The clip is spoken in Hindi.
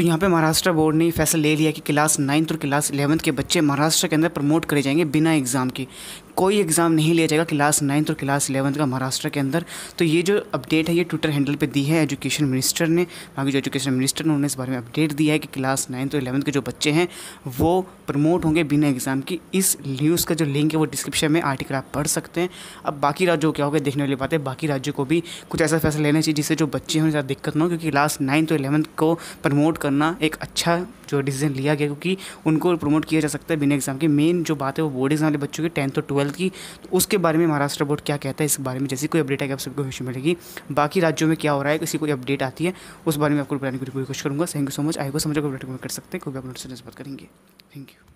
तो यहाँ पे महाराष्ट्र बोर्ड ने फैसला ले लिया कि क्लास नाइन्थ और क्लास इलेवंथ के बच्चे महाराष्ट्र के अंदर प्रमोट करे जाएंगे बिना एग्ज़ाम के कोई एग्ज़ाम नहीं लिया जाएगा क्लास नाइन्थ और क्लास इलेवंथ का महाराष्ट्र के अंदर तो ये जो अपडेट है ये ट्विटर हैंडल पे दी है एजुकेशन मिनिस्टर ने बाकी जो एजुकेशन मिनिस्टर ने उन्होंने इस बारे में अपडेट दिया है कि क्लास नाइन्थ और इलेवंथ के जो बच्चे हैं वो प्रमोट होंगे बिना एग्ज़ाम की इस न्यूज़ का जो लिंक है वो डिस्क्रिप्शन में आर्टिकल आप पढ़ सकते हैं अब बाकी राज्यों क्या होगा देखने वाली बात है बाकी राज्यों को भी कुछ ऐसा फैसला लेना चाहिए जिससे जो बच्चे हैं उन्हें ज़्यादा दिक्कत ना हो क्योंकि क्लास नाइन्थ और इलेवंथ को प्रमोट करना एक अच्छा जो डिसीजन लिया गया क्योंकि उनको प्रमोट किया जा सकता है बिना एग्जाम के मेन जो बात है वो बोर्ड एग्जाम वाले बच्चों की टेंथ और ट्वेल्थ की तो उसके बारे में महाराष्ट्र बोर्ड क्या कहता है इस बारे में जैसी कोई अपडेट आएगी आप सबको खुशी मिलेगी बाकी राज्यों में क्या हो रहा है किसी कोई अपडेट आती है उस बारे में आपको बताने की कोशिश करूँगा थैंक यू सो मच आई को समझ कर सकते हैं कोई भी आप तो बात करेंगे थैंक यू